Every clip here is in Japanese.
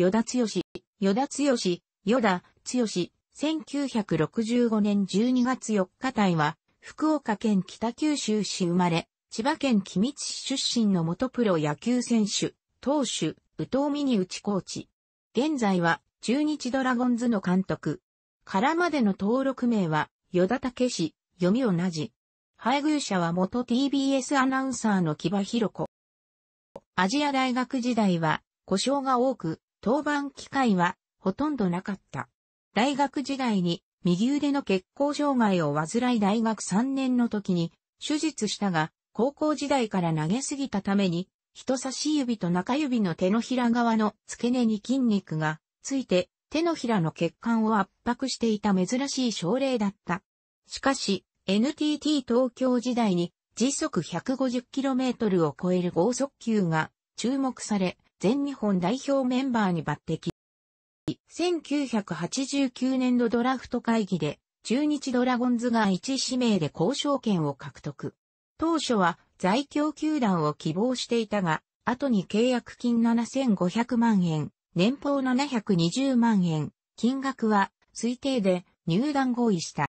与田剛、与田剛、与田剛、1965年12月4日隊は、福岡県北九州市生まれ、千葉県君津市出身の元プロ野球選手、投手、宇藤美に内コーチ。現在は、中日ドラゴンズの監督。からまでの登録名は、与田武史、読み同じ。配偶者は元 TBS アナウンサーの木場博子。アジア大学時代は、故障が多く、登板機会はほとんどなかった。大学時代に右腕の血行障害を患い大学3年の時に手術したが、高校時代から投げすぎたために、人差し指と中指の手のひら側の付け根に筋肉がついて、手のひらの血管を圧迫していた珍しい症例だった。しかし、NTT 東京時代に時速 150km を超える豪速球が注目され、全日本代表メンバーに抜擢。1989年度ドラフト会議で、中日ドラゴンズが1指名で交渉権を獲得。当初は在京球団を希望していたが、後に契約金7500万円、年俸720万円、金額は推定で入団合意した。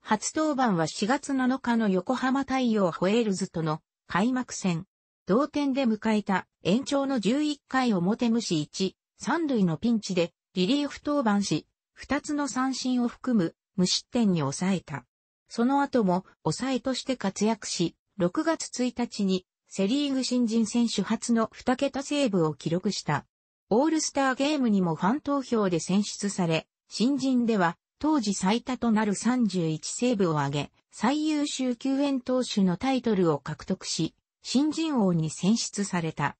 初登板は4月7日の横浜太陽ホエールズとの開幕戦。同点で迎えた延長の11回表無視1、3塁のピンチでリリーフ登板し、2つの三振を含む無失点に抑えた。その後も抑えとして活躍し、6月1日にセリーグ新人選手初の2桁セーブを記録した。オールスターゲームにもファン投票で選出され、新人では当時最多となる31セーブを挙げ、最優秀救援投手のタイトルを獲得し、新人王に選出された。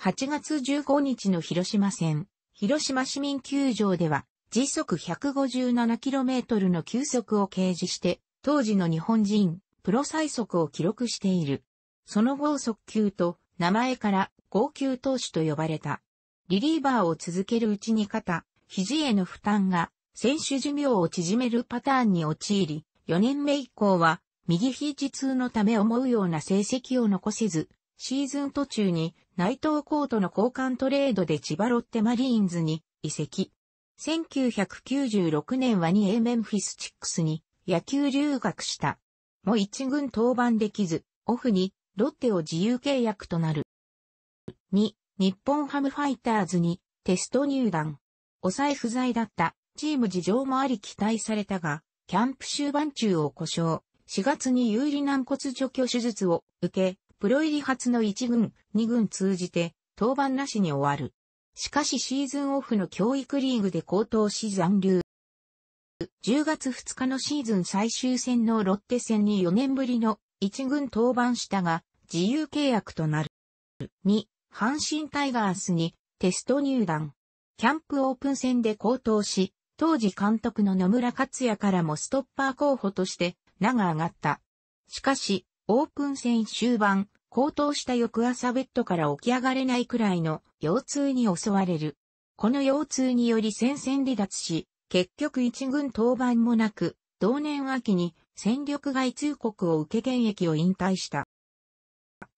8月15日の広島戦、広島市民球場では、時速 157km の球速を掲示して、当時の日本人、プロ最速を記録している。その後速球と、名前から、号球投手と呼ばれた。リリーバーを続けるうちに肩、肘への負担が、選手寿命を縮めるパターンに陥り、4年目以降は、右肘痛のため思うような成績を残せず、シーズン途中に内藤コートの交換トレードで千葉ロッテマリーンズに移籍。1996年は 2A メンフィスチックスに野球留学した。も一軍登板できず、オフにロッテを自由契約となる。2、日本ハムファイターズにテスト入団。抑え不在だったチーム事情もあり期待されたが、キャンプ終盤中を故障。4月に有利軟骨除去手術を受け、プロ入り初の1軍、2軍通じて、登板なしに終わる。しかしシーズンオフの教育リーグで高騰し残留。10月2日のシーズン最終戦のロッテ戦に4年ぶりの1軍登板したが、自由契約となる。2、阪神タイガースにテスト入団。キャンプオープン戦で高騰し、当時監督の野村克也からもストッパー候補として名が上がった。しかし、オープン戦終盤、高騰した翌朝ベッドから起き上がれないくらいの腰痛に襲われる。この腰痛により戦線離脱し、結局一軍登板もなく、同年秋に戦力外通告を受け現役を引退した。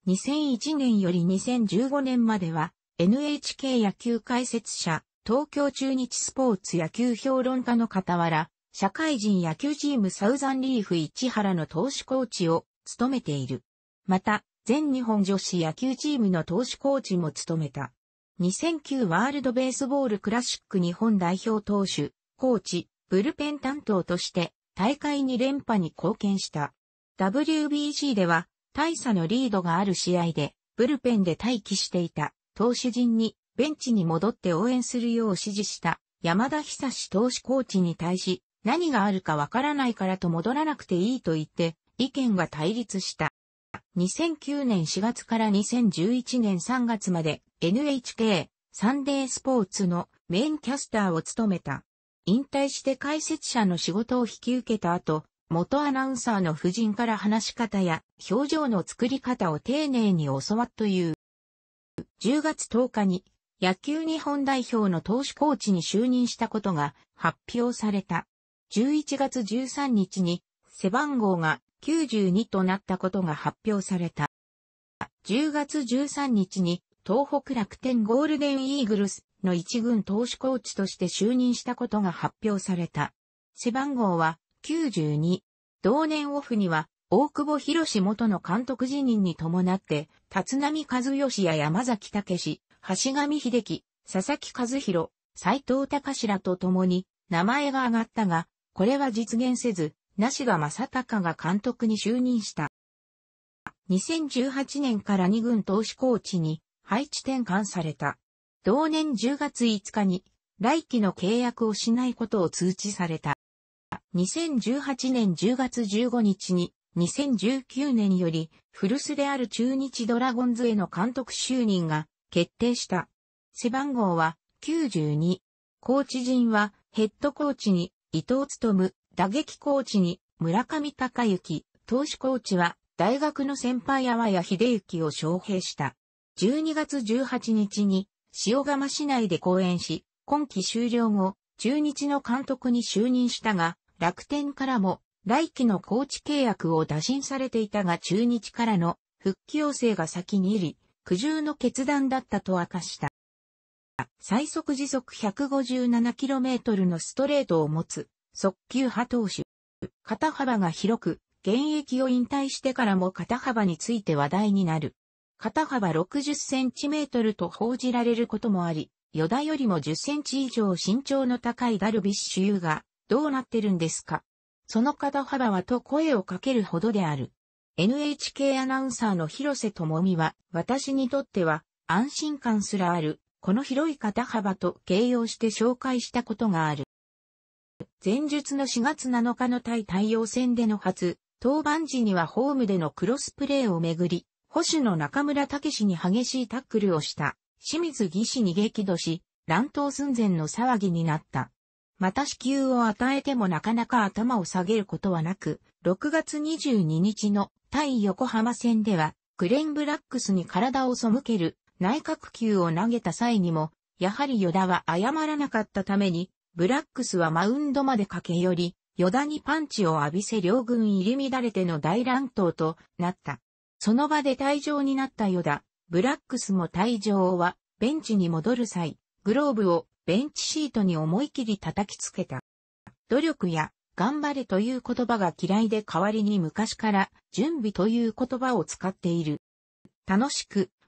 2001年より2015年までは NHK 野球解説者、東京中日スポーツ野球評論家の傍ら、社会人野球チームサウザンリーフ市原の投手コーチを務めている。また、全日本女子野球チームの投手コーチも務めた。2009ワールドベースボールクラシック日本代表投手、コーチ、ブルペン担当として大会2連覇に貢献した。WBC では大差のリードがある試合でブルペンで待機していた投手陣にベンチに戻って応援するよう指示した山田久志投手コーチに対し何があるかわからないからと戻らなくていいと言って、意見が対立した。2009年4月から2011年3月まで NHK サンデースポーツのメインキャスターを務めた。引退して解説者の仕事を引き受けた後、元アナウンサーの夫人から話し方や表情の作り方を丁寧に教わっという。10月10日に野球日本代表の投手コーチに就任したことが発表された。11月13日に背番号が92となったことが発表された。10月13日に東北楽天ゴールデンイーグルスの一軍投手コーチとして就任したことが発表された。背番号は92。同年オフには大久保博士元の監督辞任に伴って、立浪和義や山崎武史、橋上秀樹、佐々木和弘、斎藤隆らと共に名前が挙がったが、これは実現せず、なしが正隆が監督に就任した。2018年から2軍投手コーチに配置転換された。同年10月5日に来期の契約をしないことを通知された。2018年10月15日に2019年より古巣である中日ドラゴンズへの監督就任が決定した。背番号は92。コーチ陣はヘッドコーチに伊藤務、打撃コーチに村上隆之、投手コーチは大学の先輩阿波谷秀幸を招聘した。12月18日に塩釜市内で講演し、今季終了後、中日の監督に就任したが、楽天からも来季のコーチ契約を打診されていたが中日からの復帰要請が先に入り、苦渋の決断だったと明かした。最速時速 157km のストレートを持つ、速球派投手。肩幅が広く、現役を引退してからも肩幅について話題になる。肩幅 60cm と報じられることもあり、ヨダよりも 10cm 以上身長の高いダルビッシュ有が、どうなってるんですかその肩幅はと声をかけるほどである。NHK アナウンサーの広瀬智美は、私にとっては安心感すらあるこの広い肩幅と形容して紹介したことがある。前述の4月7日の対太陽戦での初、登板時にはホームでのクロスプレーをめぐり、保守の中村武に激しいタックルをした、清水義士に激怒し、乱闘寸前の騒ぎになった。また支給を与えてもなかなか頭を下げることはなく、6月22日の対横浜戦では、クレンブラックスに体を背ける内角球を投げた際にも、やはり与田は謝らなかったために、ブラックスはマウンドまで駆け寄り、与田にパンチを浴びせ両軍入り乱れての大乱闘となった。その場で退場になった与田、ブラックスも退場は、ベンチに戻る際、グローブをベンチシートに思い切り叩きつけた。努力や頑張れという言葉が嫌いで代わりに昔から準備という言葉を使っている。楽しく、